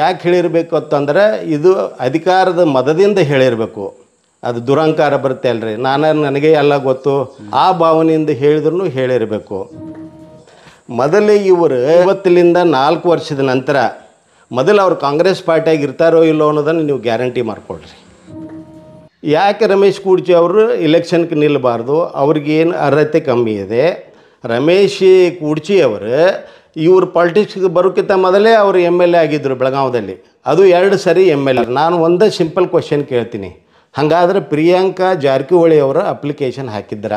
ಯಾಕೆ ಹೇಳಿರಬೇಕು ಅಂತಂದರೆ ಇದು ಅಧಿಕಾರದ ಮದದಿಂದ ಹೇಳಿರಬೇಕು ಅದು ದುರಂಕಾರ ಬರುತ್ತೆ ಅಲ್ರಿ ನಾನು ನನಗೆ ಎಲ್ಲ ಗೊತ್ತು ಆ ಭಾವನೆಯಿಂದ ಹೇಳಿದ್ರು ಹೇಳಿರಬೇಕು ಮೊದಲೇ ಇವರು ಇವತ್ತಿಲಿಂದ ನಾಲ್ಕು ವರ್ಷದ ನಂತರ ಮೊದಲು ಅವರು ಕಾಂಗ್ರೆಸ್ ಪಾರ್ಟಿಯಾಗಿ ಇರ್ತಾರೋ ಇಲ್ಲೋ ಅನ್ನೋದನ್ನು ನೀವು ಗ್ಯಾರಂಟಿ ಮಾಡಿಕೊಡ್ರಿ ಯಾಕೆ ರಮೇಶ್ ಕೂಡ್ಜಿ ಅವರು ಇಲೆಕ್ಷನ್ಗೆ ನಿಲ್ಲಬಾರ್ದು ಅವ್ರಿಗೇನು ಅರ್ಹತೆ ಕಮ್ಮಿ ಇದೆ ರಮೇಶ್ ಕುಡ್ಚಿ ಅವರು ಇವರು ಪಾಲಿಟಿಕ್ಸ್ಗೆ ಬರೋಕ್ಕಿಂತ ಮೊದಲೇ ಅವರು ಎಮ್ ಎಲ್ ಎ ಆಗಿದ್ದರು ಬೆಳಗಾವದಲ್ಲಿ ಅದು ಎರಡು ಸರಿ ಎಮ್ ಎಲ್ ಎ ನಾನು ಒಂದೇ ಸಿಂಪಲ್ ಕ್ವಶನ್ ಕೇಳ್ತೀನಿ ಹಾಗಾದ್ರೆ ಪ್ರಿಯಾಂಕಾ ಜಾರಕಿಹೊಳಿ ಅವರು ಅಪ್ಲಿಕೇಶನ್ ಹಾಕಿದ್ರ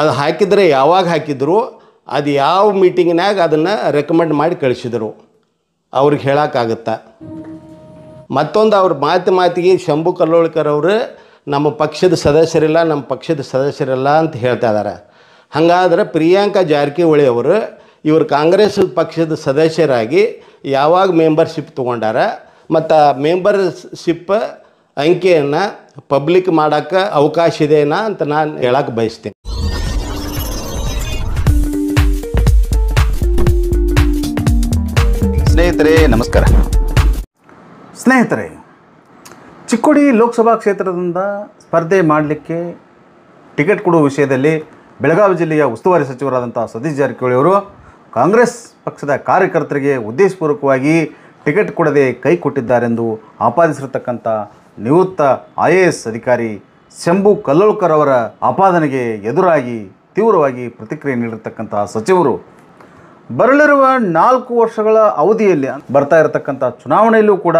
ಅದು ಹಾಕಿದರೆ ಯಾವಾಗ ಹಾಕಿದ್ರು ಅದು ಯಾವ ಮೀಟಿಂಗ್ನಾಗ ಅದನ್ನು ರೆಕಮೆಂಡ್ ಮಾಡಿ ಕಳಿಸಿದರು ಅವ್ರಿಗೆ ಹೇಳೋಕ್ಕಾಗುತ್ತಾ ಮತ್ತೊಂದು ಅವ್ರ ಮಾತು ಮಾತಿಗೆ ಶಂಭು ಕಲ್ಲೋಳ್ಕರ್ ಅವರು ನಮ್ಮ ಪಕ್ಷದ ಸದಸ್ಯರಿಲ್ಲ ನಮ್ಮ ಪಕ್ಷದ ಸದಸ್ಯರಿಲ್ಲ ಅಂತ ಹೇಳ್ತಾ ಇದ್ದಾರೆ ಹಾಗಾದ್ರೆ ಪ್ರಿಯಾಂಕಾ ಜಾರಕಿಹೊಳಿ ಅವರು ಇವರು ಕಾಂಗ್ರೆಸ್ ಪಕ್ಷದ ಸದಸ್ಯರಾಗಿ ಯಾವಾಗ ಮೆಂಬರ್ಶಿಪ್ ತೊಗೊಂಡಾರ ಮತ್ತು ಮೆಂಬರ್ಶಿಪ್ ಅಂಕೆಯನ್ನು ಪಬ್ಲಿಕ್ ಮಾಡೋಕ್ಕೆ ಅವಕಾಶ ಇದೆನಾ ಅಂತ ನಾನು ಹೇಳಕ್ಕೆ ಬಯಸ್ತೀನಿ ಸ್ನೇಹಿತರೆ ನಮಸ್ಕಾರ ಸ್ನೇಹಿತರೆ ಚಿಕ್ಕೋಡಿ ಲೋಕಸಭಾ ಕ್ಷೇತ್ರದಿಂದ ಸ್ಪರ್ಧೆ ಮಾಡಲಿಕ್ಕೆ ಟಿಕೆಟ್ ಕೊಡುವ ವಿಷಯದಲ್ಲಿ ಬೆಳಗಾವಿ ಜಿಲ್ಲೆಯ ಉಸ್ತುವಾರಿ ಸಚಿವರಾದಂಥ ಸತೀಶ್ ಜಾರಕಿಹೊಳಿ ಅವರು ಕಾಂಗ್ರೆಸ್ ಪಕ್ಷದ ಕಾರ್ಯಕರ್ತರಿಗೆ ಉದ್ದೇಶಪೂರ್ವಕವಾಗಿ ಟಿಕೆಟ್ ಕೊಡದೆ ಕೈ ಕೊಟ್ಟಿದ್ದಾರೆಂದು ಆಪಾದಿಸಿರತಕ್ಕಂಥ ನಿವೃತ್ತ ಐ ಎ ಎಸ್ ಅಧಿಕಾರಿ ಶಂಭು ಕಲ್ಲೋಳ್ಕರ್ ಅವರ ಆಪಾದನೆಗೆ ಎದುರಾಗಿ ತೀವ್ರವಾಗಿ ಪ್ರತಿಕ್ರಿಯೆ ನೀಡಿರ್ತಕ್ಕಂಥ ಸಚಿವರು ಬರಲಿರುವ ನಾಲ್ಕು ವರ್ಷಗಳ ಅವಧಿಯಲ್ಲಿ ಬರ್ತಾ ಇರತಕ್ಕಂಥ ಚುನಾವಣೆಯಲ್ಲೂ ಕೂಡ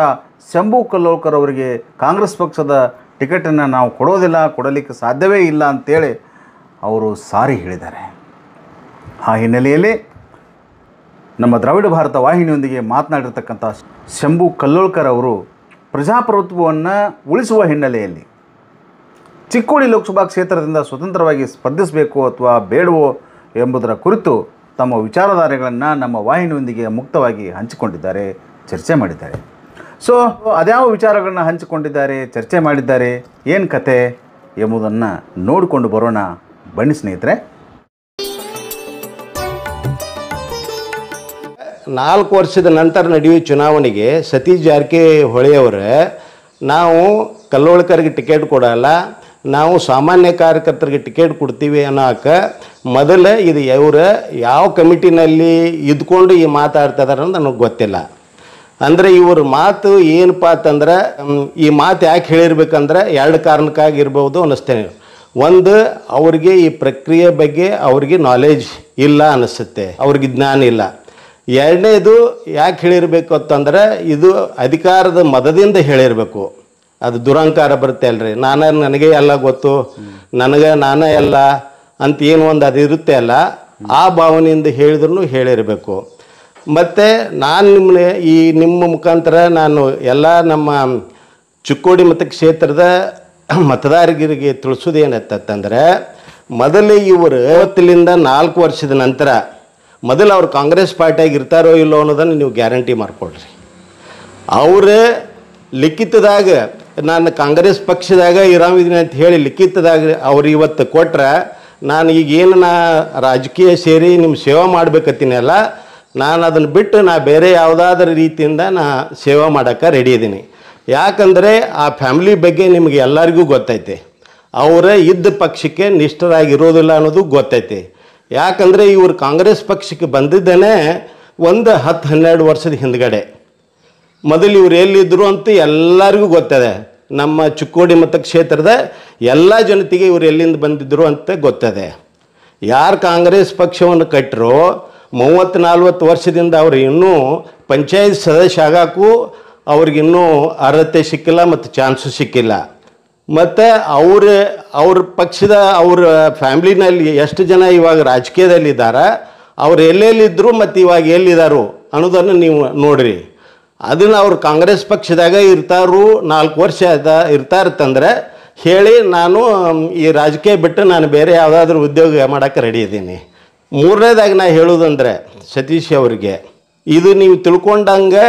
ಶಂಭು ಕಲ್ಲೋಳ್ಕರ್ ಅವರಿಗೆ ಕಾಂಗ್ರೆಸ್ ಪಕ್ಷದ ಟಿಕೆಟನ್ನು ನಾವು ಕೊಡೋದಿಲ್ಲ ಕೊಡಲಿಕ್ಕೆ ಸಾಧ್ಯವೇ ಇಲ್ಲ ಅಂತೇಳಿ ಅವರು ಸಾರಿ ಹೇಳಿದ್ದಾರೆ ಆ ಹಿನ್ನೆಲೆಯಲ್ಲಿ ನಮ್ಮ ದ್ರಾವಿಡ ಭಾರತ ವಾಹಿನಿಯೊಂದಿಗೆ ಮಾತನಾಡಿರ್ತಕ್ಕಂಥ ಶಂಭು ಕಲ್ಲೋಳ್ಕರ್ ಅವರು ಪ್ರಜಾಪ್ರಭುತ್ವವನ್ನು ಉಳಿಸುವ ಹಿನ್ನೆಲೆಯಲ್ಲಿ ಚಿಕ್ಕೋಡಿ ಲೋಕಸಭಾ ಕ್ಷೇತ್ರದಿಂದ ಸ್ವತಂತ್ರವಾಗಿ ಸ್ಪರ್ಧಿಸಬೇಕು ಅಥವಾ ಬೇಡವೋ ಎಂಬುದರ ಕುರಿತು ತಮ್ಮ ವಿಚಾರಧಾರೆಗಳನ್ನು ನಮ್ಮ ವಾಹಿನಿಯೊಂದಿಗೆ ಮುಕ್ತವಾಗಿ ಹಂಚಿಕೊಂಡಿದ್ದಾರೆ ಚರ್ಚೆ ಮಾಡಿದ್ದಾರೆ ಸೊ ಅದ್ಯಾವ ವಿಚಾರಗಳನ್ನು ಹಂಚಿಕೊಂಡಿದ್ದಾರೆ ಚರ್ಚೆ ಮಾಡಿದ್ದಾರೆ ಏನು ಕತೆ ಎಂಬುದನ್ನು ನೋಡಿಕೊಂಡು ಬರೋಣ ಬನ್ನಿ ಸ್ನೇಹಿತರೆ ನಾಲ್ಕು ವರ್ಷದ ನಂತರ ನಡೆಯುವ ಚುನಾವಣೆಗೆ ಸತೀಶ್ ಜಾರಕಿಹೊಳಿಯವರೇ ನಾವು ಕಲ್ಲೋಳಕರಿಗೆ ಟಿಕೆಟ್ ಕೊಡಲ್ಲ ನಾವು ಸಾಮಾನ್ಯ ಕಾರ್ಯಕರ್ತರಿಗೆ ಟಿಕೆಟ್ ಕೊಡ್ತೀವಿ ಅನ್ನೋಕ ಮೊದಲು ಇದು ಇವರು ಯಾವ ಕಮಿಟಿನಲ್ಲಿ ಇದ್ಕೊಂಡು ಈ ಮಾತಾಡ್ತಾ ಅಂತ ನನಗೆ ಗೊತ್ತಿಲ್ಲ ಅಂದರೆ ಇವ್ರ ಮಾತು ಏನಪ್ಪ ಅಂತಂದ್ರೆ ಈ ಮಾತು ಯಾಕೆ ಹೇಳಿರ್ಬೇಕಂದ್ರೆ ಎರಡು ಕಾರಣಕ್ಕಾಗಿ ಅನ್ನಿಸ್ತೇನೆ ಒಂದು ಅವ್ರಿಗೆ ಈ ಪ್ರಕ್ರಿಯೆ ಬಗ್ಗೆ ಅವ್ರಿಗೆ ನಾಲೆಜ್ ಇಲ್ಲ ಅನಿಸುತ್ತೆ ಅವ್ರಿಗೆ ಜ್ಞಾನ ಇಲ್ಲ ಎರಡನೇದು ಯಾಕೆ ಹೇಳಿರಬೇಕು ಅಂತಂದರೆ ಇದು ಅಧಿಕಾರದ ಮದದಿಂದ ಹೇಳಿರಬೇಕು ಅದು ದುರಂಕಾರ ಬರುತ್ತೆ ಅಲ್ರಿ ನಾನು ನನಗೆ ಎಲ್ಲ ಗೊತ್ತು ನನಗೆ ನಾನೇ ಎಲ್ಲ ಅಂತ ಏನು ಒಂದು ಅದು ಇರುತ್ತೆ ಅಲ್ಲ ಆ ಭಾವನೆಯಿಂದ ಹೇಳಿದ್ರು ಹೇಳಿರಬೇಕು ಮತ್ತು ನಾನು ನಿಮ್ಮ ಈ ನಿಮ್ಮ ಮುಖಾಂತರ ನಾನು ಎಲ್ಲ ನಮ್ಮ ಚಿಕ್ಕೋಡಿ ಮತ್ತು ಕ್ಷೇತ್ರದ ಮತದಾರರಿಗೆ ತಿಳಿಸೋದೇನತ್ತಂದ್ರೆ ಮೊದಲೇ ಇವರು ಇವತ್ತಿಲಿಂದ ನಾಲ್ಕು ವರ್ಷದ ನಂತರ ಮೊದಲು ಅವ್ರು ಕಾಂಗ್ರೆಸ್ ಪಾರ್ಟಿಯಾಗಿ ಇರ್ತಾರೋ ಇಲ್ಲೋ ಅನ್ನೋದನ್ನು ನೀವು ಗ್ಯಾರಂಟಿ ಮಾಡಿಕೊಡ್ರಿ ಅವರೇ ಲಿಖಿತದಾಗ ನಾನು ಕಾಂಗ್ರೆಸ್ ಪಕ್ಷದಾಗ ಇರಾಮಿದ್ದೀನಿ ಅಂತ ಹೇಳಿ ಲಿಖಿತದಾಗ ಅವ್ರು ಇವತ್ತು ಕೊಟ್ಟರೆ ನಾನು ಈಗ ಏನು ನಾ ರಾಜಕೀಯ ಸೇರಿ ನಿಮ್ಮ ಸೇವೆ ಮಾಡಬೇಕತ್ತೀನಲ್ಲ ನಾನು ಅದನ್ನು ಬಿಟ್ಟು ನಾ ಬೇರೆ ಯಾವುದಾದ್ರೂ ರೀತಿಯಿಂದ ನಾ ಸೇವೆ ಮಾಡೋಕ್ಕೆ ರೆಡಿ ಇದ್ದೀನಿ ಯಾಕಂದರೆ ಆ ಫ್ಯಾಮಿಲಿ ಬಗ್ಗೆ ನಿಮಗೆ ಎಲ್ಲರಿಗೂ ಗೊತ್ತೈತೆ ಅವರೇ ಇದ್ದ ಪಕ್ಷಕ್ಕೆ ನಿಷ್ಠರಾಗಿರೋದಿಲ್ಲ ಅನ್ನೋದು ಗೊತ್ತೈತೆ ಯಾಕಂದರೆ ಇವರು ಕಾಂಗ್ರೆಸ್ ಪಕ್ಷಕ್ಕೆ ಬಂದಿದ್ದೇನೆ ಒಂದು ಹತ್ತು ಹನ್ನೆರಡು ವರ್ಷದ ಹಿಂದ್ಗಡೆ ಮೊದಲು ಇವರು ಎಲ್ಲಿದ್ದರು ಅಂತ ಎಲ್ಲರಿಗೂ ಗೊತ್ತದೆ ನಮ್ಮ ಚಿಕ್ಕೋಡಿ ಕ್ಷೇತ್ರದ ಎಲ್ಲ ಜನತೆಗೆ ಇವರು ಎಲ್ಲಿಂದ ಬಂದಿದ್ದರು ಅಂತ ಗೊತ್ತದೆ ಯಾರು ಕಾಂಗ್ರೆಸ್ ಪಕ್ಷವನ್ನು ಕಟ್ಟರೋ ಮೂವತ್ತು ನಾಲ್ವತ್ತು ವರ್ಷದಿಂದ ಅವರು ಇನ್ನೂ ಪಂಚಾಯತ್ ಸದಸ್ಯ ಆಗಕ್ಕೂ ಅವ್ರಿಗಿನ್ನೂ ಅರ್ಹತೆ ಸಿಕ್ಕಿಲ್ಲ ಮತ್ತು ಚಾನ್ಸು ಸಿಕ್ಕಿಲ್ಲ ಮತ್ತು ಅವ್ರ ಅವ್ರ ಪಕ್ಷದ ಅವ್ರ ಫ್ಯಾಮ್ಲಿನಲ್ಲಿ ಎಷ್ಟು ಜನ ಇವಾಗ ರಾಜಕೀಯದಲ್ಲಿದ್ದಾರೆ ಅವ್ರು ಎಲ್ಲೆಲ್ಲಿದ್ದರು ಮತ್ತು ಇವಾಗ ಎಲ್ಲಿದ್ದಾರು ಅನ್ನೋದನ್ನು ನೀವು ನೋಡಿರಿ ಅದನ್ನು ಅವ್ರು ಕಾಂಗ್ರೆಸ್ ಪಕ್ಷದಾಗ ಇರ್ತಾರು ನಾಲ್ಕು ವರ್ಷ ಇರ್ತಾ ಇರ್ತಂದ್ರೆ ಹೇಳಿ ನಾನು ಈ ರಾಜಕೀಯ ಬಿಟ್ಟು ನಾನು ಬೇರೆ ಯಾವುದಾದ್ರೂ ಉದ್ಯೋಗ ಮಾಡೋಕ್ಕೆ ರೆಡಿ ಇದ್ದೀನಿ ಮೂರನೇದಾಗಿ ನಾನು ಹೇಳೋದಂದರೆ ಸತೀಶ್ ಅವರಿಗೆ ಇದು ನೀವು ತಿಳ್ಕೊಂಡಂಗೆ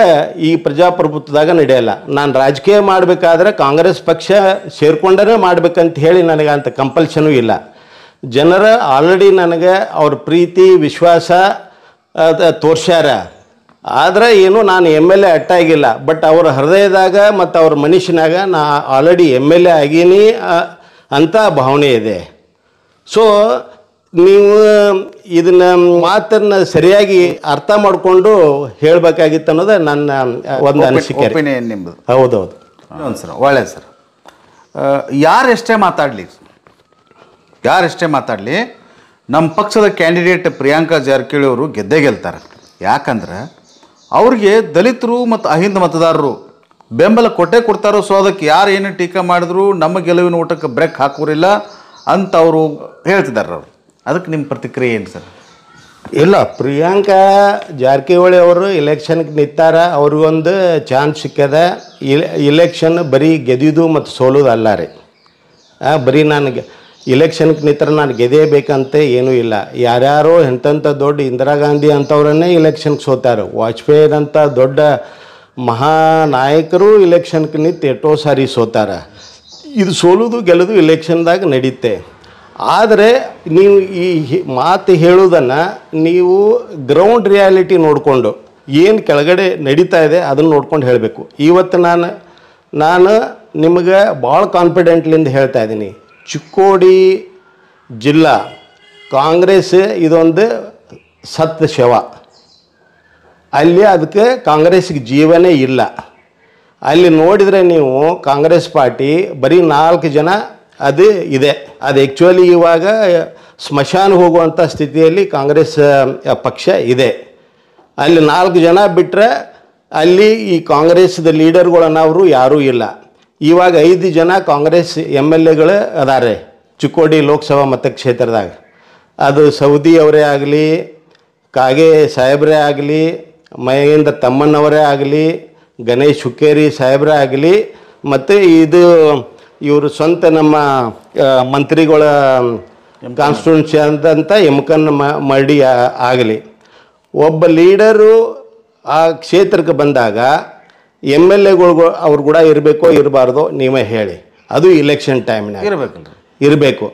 ಈ ಪ್ರಜಾಪ್ರಭುತ್ವದಾಗ ನಡೆಯಲ್ಲ ನಾನು ರಾಜಕೀಯ ಮಾಡಬೇಕಾದ್ರೆ ಕಾಂಗ್ರೆಸ್ ಪಕ್ಷ ಸೇರ್ಕೊಂಡೇ ಮಾಡ್ಬೇಕಂತ ಹೇಳಿ ನನಗೆ ಅಂತ ಕಂಪಲ್ಷನೂ ಇಲ್ಲ ಜನರ ಆಲ್ರೆಡಿ ನನಗೆ ಅವ್ರ ಪ್ರೀತಿ ವಿಶ್ವಾಸ ತೋರ್ಸ್ಯಾರ ಆದರೆ ಏನು ನಾನು ಎಮ್ ಎಲ್ ಎ ಅಟ್ಟಾಗಿಲ್ಲ ಬಟ್ ಅವ್ರ ಹೃದಯದಾಗ ಮತ್ತು ಅವ್ರ ಮನುಷ್ಯನಾಗ ನಾ ಆಲ್ರೆಡಿ ಎಮ್ ಎಲ್ ಎ ಆಗೀನಿ ಅಂತ ಭಾವನೆ ಇದೆ ಸೊ ನೀವು ಇದನ್ನ ಮಾತನ್ನ ಸರಿಯಾಗಿ ಅರ್ಥ ಮಾಡಿಕೊಂಡು ಹೇಳಬೇಕಾಗಿತ್ತು ಅನ್ನೋದೇ ನನ್ನ ಒಂದು ಅನಿಸಿಕೆ ಒಪಿನಿಯನ್ ನಿಮ್ಮದು ಹೌದು ಸರ್ ಯಾರು ಸರ್ ಮಾತಾಡ್ಲಿ ಯಾರು ಎಷ್ಟೇ ಮಾತಾಡಲಿ ನಮ್ಮ ಪಕ್ಷದ ಕ್ಯಾಂಡಿಡೇಟ್ ಪ್ರಿಯಾಂಕಾ ಜಾರಕಿಹೊಳಿ ಅವರು ಗೆದ್ದೇ ಗೆಲ್ತಾರೆ ಯಾಕಂದ್ರೆ ಅವ್ರಿಗೆ ದಲಿತರು ಮತ್ತು ಅಹಿಂದ ಮತದಾರರು ಬೆಂಬಲ ಕೊಟ್ಟೆ ಕೊಡ್ತಾರೋ ಸೊ ಅದಕ್ಕೆ ಯಾರು ಏನು ಟೀಕೆ ಮಾಡಿದ್ರು ನಮ್ಮ ಗೆಲುವಿನ ಊಟಕ್ಕೆ ಬ್ರೇಕ್ ಹಾಕೋರಿಲ್ಲ ಅಂತ ಅವರು ಹೇಳ್ತಿದ್ದಾರೆ ಅವರು ಅದಕ್ಕೆ ನಿಮ್ಮ ಪ್ರತಿಕ್ರಿಯೆ ಏನು ಸರ್ ಇಲ್ಲ ಪ್ರಿಯಾಂಕಾ ಜಾರಕಿಹೊಳಿ ಅವರು ಇಲೆಕ್ಷನ್ಗೆ ನಿಂತಾರ ಅವ್ರಿಗೊಂದು ಚಾನ್ಸ್ ಸಿಕ್ಕದ ಇಲೆ ಇಲೆಕ್ಷನ್ ಬರೀ ಗೆದ್ದಿದ್ದು ಮತ್ತು ಸೋಲೋದು ಅಲ್ಲ ರೀ ಬರೀ ನನಗೆ ಇಲೆಕ್ಷನ್ಗೆ ನಿಂತರೆ ನಾನು ಗೆದೇಬೇಕಂತ ಏನೂ ಇಲ್ಲ ಯಾರ್ಯಾರೋ ಎಂಥ ದೊಡ್ಡ ಇಂದಿರಾ ಗಾಂಧಿ ಅಂಥವ್ರನ್ನೇ ಇಲೆಕ್ಷನ್ಗೆ ಸೋತಾರೆ ಅಂತ ದೊಡ್ಡ ಮಹಾನಾಯಕರು ಇಲೆಕ್ಷನ್ಗೆ ನಿಂತು ಎಷ್ಟೋ ಸಾರಿ ಸೋತಾರೆ ಇದು ಸೋಲೋದು ಗೆಲ್ಲೋದು ಇಲೆಕ್ಷನ್ದಾಗ ನಡೀತೆ ಆದರೆ ನೀವು ಈ ಮಾತು ಹೇಳೋದನ್ನು ನೀವು ಗ್ರೌಂಡ್ ರಿಯಾಲಿಟಿ ನೋಡಿಕೊಂಡು ಏನು ಕೆಳಗಡೆ ನಡೀತಾ ಇದೆ ಅದನ್ನು ನೋಡ್ಕೊಂಡು ಹೇಳಬೇಕು ಇವತ್ತು ನಾನು ನಾನು ನಿಮಗೆ ಭಾಳ ಕಾನ್ಫಿಡೆಂಟ್ಲಿಂದ ಹೇಳ್ತಾ ಇದ್ದೀನಿ ಚಿಕ್ಕೋಡಿ ಜಿಲ್ಲಾ ಕಾಂಗ್ರೆಸ್ ಇದೊಂದು ಸತ್ ಶವ ಅಲ್ಲಿ ಅದಕ್ಕೆ ಕಾಂಗ್ರೆಸ್ಗೆ ಜೀವನೇ ಇಲ್ಲ ಅಲ್ಲಿ ನೋಡಿದರೆ ನೀವು ಕಾಂಗ್ರೆಸ್ ಪಾರ್ಟಿ ಬರೀ ನಾಲ್ಕು ಜನ ಅದು ಇದೆ ಅದು ಆ್ಯಕ್ಚುಲಿ ಇವಾಗ ಸ್ಮಶಾನ ಹೋಗುವಂಥ ಸ್ಥಿತಿಯಲ್ಲಿ ಕಾಂಗ್ರೆಸ್ ಪಕ್ಷ ಇದೆ ಅಲ್ಲಿ ನಾಲ್ಕು ಜನ ಬಿಟ್ಟರೆ ಅಲ್ಲಿ ಈ ಕಾಂಗ್ರೆಸ್ದ ಅವರು ಯಾರೂ ಇಲ್ಲ ಇವಾಗ ಐದು ಜನ ಕಾಂಗ್ರೆಸ್ ಎಮ್ ಎಲ್ ಎಗಳು ಅದಾರೆ ಚಿಕ್ಕೋಡಿ ಲೋಕಸಭಾ ಮತಕ್ಷೇತ್ರದಾಗ ಅದು ಸೌದಿ ಅವರೇ ಆಗಲಿ ಕಾಗೆ ಸಾಹೇಬ್ರೇ ಆಗಲಿ ಮಹೇಂದ್ರ ತಮ್ಮನವರೇ ಆಗಲಿ ಗಣೇಶ್ ಹುಕ್ಕೇರಿ ಸಾಹೇಬ್ರೇ ಆಗಲಿ ಮತ್ತು ಇದು ಇವರು ಸ್ವಂತ ನಮ್ಮ ಮಂತ್ರಿಗಳ ಕಾನ್ಸ್ಟಿಟ್ಯೂನ್ಸಿ ಅಂತ ಎಮ್ಕನ್ ಮರಡಿ ಆಗಲಿ ಒಬ್ಬ ಲೀಡರು ಆ ಕ್ಷೇತ್ರಕ್ಕೆ ಬಂದಾಗ ಎಮ್ ಎಲ್ ಎಗಳು ಅವ್ರು ಕೂಡ ಇರಬೇಕೋ ಇರಬಾರ್ದು ನೀವೇ ಹೇಳಿ ಅದು ಇಲೆಕ್ಷನ್ ಟೈಮ್ನಾಗ ಇರಬೇಕು ಇರಬೇಕು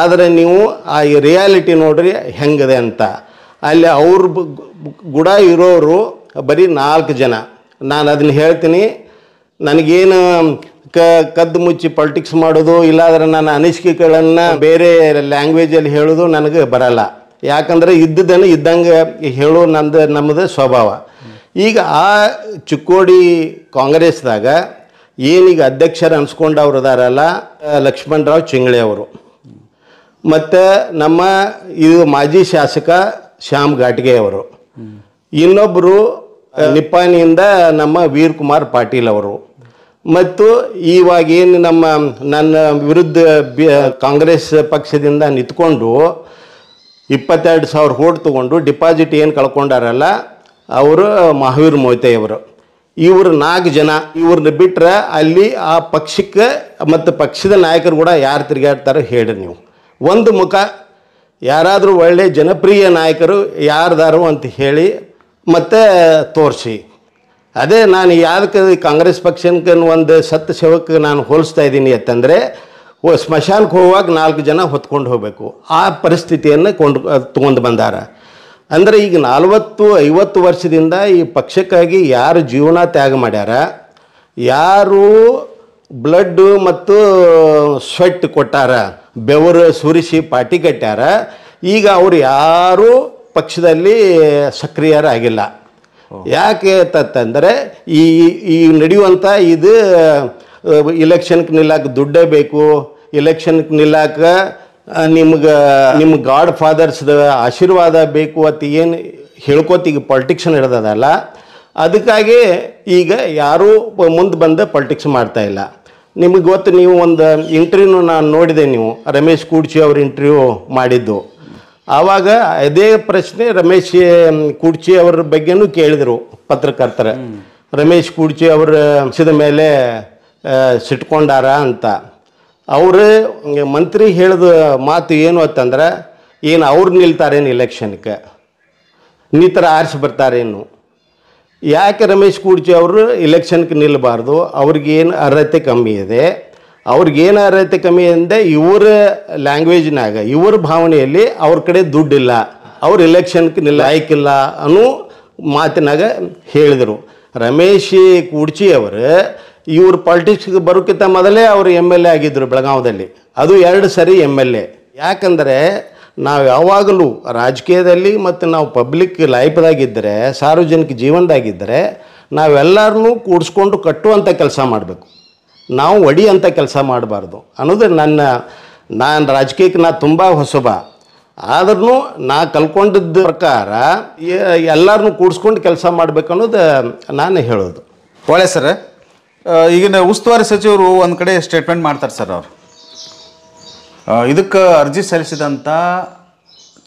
ಆದರೆ ನೀವು ಆ ರಿಯಾಲಿಟಿ ನೋಡ್ರಿ ಹೆಂಗಿದೆ ಅಂತ ಅಲ್ಲಿ ಅವ್ರ ಗುಡ ಇರೋರು ಬರೀ ನಾಲ್ಕು ಜನ ನಾನು ಅದನ್ನು ಹೇಳ್ತೀನಿ ನನಗೇನು ಕ ಕದ್ದು ಮುಚ್ಚಿ ಪಾಲಿಟಿಕ್ಸ್ ಮಾಡೋದು ಇಲ್ಲಾಂದ್ರೆ ನನ್ನ ಅನಿಸಿಕೆಗಳನ್ನು ಬೇರೆ ಲ್ಯಾಂಗ್ವೇಜಲ್ಲಿ ಹೇಳೋದು ನನಗೆ ಬರಲ್ಲ ಯಾಕಂದರೆ ಇದ್ದದನ್ನು ಇದ್ದಂಗೆ ಹೇಳೋ ನಂದು ನಮ್ಮದು ಸ್ವಭಾವ ಈಗ ಆ ಚಿಕ್ಕೋಡಿ ಕಾಂಗ್ರೆಸ್ದಾಗ ಏನೀಗ ಅಧ್ಯಕ್ಷರು ಅನ್ಸ್ಕೊಂಡು ಅವ್ರು ಇದಾರಲ್ಲ ಲಕ್ಷ್ಮಣರಾವ್ ಚಿಂಗ್ಳೆ ಅವರು ಮತ್ತು ನಮ್ಮ ಇದು ಮಾಜಿ ಶಾಸಕ ಶ್ಯಾಮ್ ಘಾಟ್ಗೆ ಅವರು ಇನ್ನೊಬ್ಬರು ನಿಪ್ಪಾಣಿಯಿಂದ ನಮ್ಮ ವೀರ್ ಕುಮಾರ್ ಪಾಟೀಲ್ ಅವರು ಮತ್ತು ಇವಾಗೇನು ಏನು ನಮ್ಮ ನನ್ನ ವಿರುದ್ಧ ಬಿ ಕಾಂಗ್ರೆಸ್ ಪಕ್ಷದಿಂದ ನಿಂತ್ಕೊಂಡು ಇಪ್ಪತ್ತೆರಡು ಸಾವಿರ ಕೋಟಿ ತೊಗೊಂಡು ಡಿಪಾಸಿಟ್ ಏನು ಕಳ್ಕೊಂಡಾರಲ್ಲ ಅವರು ಮಹಾವೀರ್ ಮೋಯ್ತೆಯವರು ಇವರು ನಾಲ್ಕು ಜನ ಇವ್ರನ್ನ ಬಿಟ್ಟರೆ ಅಲ್ಲಿ ಆ ಪಕ್ಷಕ್ಕೆ ಮತ್ತು ಪಕ್ಷದ ನಾಯಕರು ಕೂಡ ಯಾರು ತಿರುಗಾಡ್ತಾರೋ ಹೇಳಿ ನೀವು ಒಂದು ಮುಖ ಯಾರಾದರೂ ಒಳ್ಳೆಯ ಜನಪ್ರಿಯ ನಾಯಕರು ಯಾರ್ದಾರು ಅಂತ ಹೇಳಿ ಮತ್ತು ತೋರಿಸಿ ಅದೇ ನಾನು ಯಾವ್ದಕ್ಕೆ ಕಾಂಗ್ರೆಸ್ ಪಕ್ಷಕ್ಕೆ ಒಂದು ಸತ್ತ ಸೇವಕ ನಾನು ಹೋಲಿಸ್ತಾ ಇದ್ದೀನಿ ಅಂತಂದರೆ ಸ್ಮಶಾನಕ್ಕೆ ಹೋಗುವಾಗ ನಾಲ್ಕು ಜನ ಹೊತ್ಕೊಂಡು ಹೋಗಬೇಕು ಆ ಪರಿಸ್ಥಿತಿಯನ್ನು ಕೊಂಡು ತೊಗೊಂಡು ಬಂದಾರ ಅಂದರೆ ಈಗ ನಲ್ವತ್ತು ಐವತ್ತು ವರ್ಷದಿಂದ ಈ ಪಕ್ಷಕ್ಕಾಗಿ ಯಾರು ಜೀವನ ತ್ಯಾಗ ಮಾಡ್ಯಾರ ಯಾರು ಬ್ಲಡ್ಡು ಮತ್ತು ಸ್ವೆಟ್ ಕೊಟ್ಟಾರ ಬೆವರು ಸುರಿಸಿ ಪಾಟಿ ಕಟ್ಟ್ಯಾರ ಈಗ ಅವರು ಯಾರೂ ಪಕ್ಷದಲ್ಲಿ ಸಕ್ರಿಯರಾಗಿಲ್ಲ ಯಾಕೆ ಅಂತಂದರೆ ಈ ಈ ನಡೆಯುವಂಥ ಇದು ಇಲೆಕ್ಷನ್ಗೆ ನಿಲ್ಲಕ್ಕೆ ದುಡ್ಡೇ ಬೇಕು ಇಲೆಕ್ಷನ್ಗೆ ನಿಲ್ಲಾಕ ನಿಮ್ಗೆ ನಿಮ್ಮ ಗಾಡ್ ಫಾದರ್ಸ್ದ ಆಶೀರ್ವಾದ ಬೇಕು ಅಂತ ಏನು ಹೇಳ್ಕೊತೀಗ ಪಾಲಿಟಿಕ್ಸ್ ಹಿಡ್ದದಲ್ಲ ಅದಕ್ಕಾಗಿ ಈಗ ಯಾರೂ ಮುಂದೆ ಬಂದು ಪಾಲಿಟಿಕ್ಸ್ ಮಾಡ್ತಾಯಿಲ್ಲ ನಿಮಗೆ ಗೊತ್ತು ನೀವು ಒಂದು ಇಂಟರ್ವ್ಯೂನು ನಾನು ನೋಡಿದೆ ನೀವು ರಮೇಶ್ ಕೂಡ್ಚಿ ಅವ್ರ ಇಂಟರ್ವ್ಯೂ ಮಾಡಿದ್ದು ಆವಾಗ ಅದೇ ಪ್ರಶ್ನೆ ರಮೇಶ್ ಕುಡ್ಚಿ ಅವರ ಬಗ್ಗೆನೂ ಕೇಳಿದರು ಪತ್ರಕರ್ತರ ರಮೇಶ್ ಕೂಡ್ಚಿ ಅವರ ಅಂಶದ ಮೇಲೆ ಸಿಟ್ಕೊಂಡಾರ ಅಂತ ಅವರು ಮಂತ್ರಿ ಹೇಳಿದ ಮಾತು ಏನು ಅಂತಂದ್ರೆ ಏನು ಅವ್ರು ನಿಲ್ತಾರೇನು ಇಲೆಕ್ಷನ್ಗೆ ನೀತರ ಆರಿಸಿ ಬರ್ತಾರೇನು ಯಾಕೆ ರಮೇಶ್ ಕೂಡ್ಚಿ ಅವರು ಇಲೆಕ್ಷನ್ಗೆ ನಿಲ್ಲಬಾರ್ದು ಅವ್ರಿಗೇನು ಅರ್ಹತೆ ಕಮ್ಮಿ ಇದೆ ಅವ್ರಿಗೆ ಅರ್ಹತೆ ಕಮ್ಮಿ ಅಂದರೆ ಇವರ ಲ್ಯಾಂಗ್ವೇಜ್ನಾಗ ಇವರ ಭಾವನೆಯಲ್ಲಿ ಅವ್ರ ಕಡೆ ದುಡ್ಡಿಲ್ಲ ಅವ್ರ ಎಲೆಕ್ಷನ್ಗೆ ಆಯ್ಕಿಲ್ಲ ಅನ್ನೋ ಮಾತಿನಾಗ ಹೇಳಿದರು ರಮೇಶ್ ಕುಡ್ಚಿ ಅವರು ಇವರು ಪಾಲಿಟಿಕ್ಸ್ಗೆ ಬರೋಕ್ಕಿಂತ ಮೊದಲೇ ಅವರು ಎಮ್ ಎಲ್ ಎ ಆಗಿದ್ದರು ಬೆಳಗಾವದಲ್ಲಿ ಅದು ಎರಡು ಸರಿ ಎಮ್ ಎಲ್ ಎ ಯಾಕಂದರೆ ನಾವು ಯಾವಾಗಲೂ ರಾಜಕೀಯದಲ್ಲಿ ಮತ್ತು ನಾವು ಪಬ್ಲಿಕ್ ಲೈಫ್ದಾಗಿದ್ದರೆ ಸಾರ್ವಜನಿಕ ಜೀವನದಾಗಿದ್ದರೆ ನಾವೆಲ್ಲರನ್ನೂ ಕೂಡಿಸ್ಕೊಂಡು ಕಟ್ಟುವಂಥ ಕೆಲಸ ಮಾಡಬೇಕು ನಾವು ಒಡಿ ಅಂತ ಕೆಲಸ ಮಾಡಬಾರ್ದು ಅನ್ನೋದು ನನ್ನ ನಾನು ರಾಜಕೀಯಕ್ಕೆ ನಾ ತುಂಬ ಹೊಸಬ ಆದ್ರೂ ನಾ ಕಲ್ಕೊಂಡಿದ್ದ ಪ್ರಕಾರ ಎಲ್ಲರನ್ನೂ ಕೂಡಿಸ್ಕೊಂಡು ಕೆಲಸ ಅನ್ನೋದು ನಾನು ಹೇಳೋದು ಒಳ್ಳೆ ಸರ್ ಈಗಿನ ಉಸ್ತುವಾರಿ ಸಚಿವರು ಒಂದು ಕಡೆ ಸ್ಟೇಟ್ಮೆಂಟ್ ಮಾಡ್ತಾರೆ ಸರ್ ಅವರು ಇದಕ್ಕೆ ಅರ್ಜಿ ಸಲ್ಲಿಸಿದಂಥ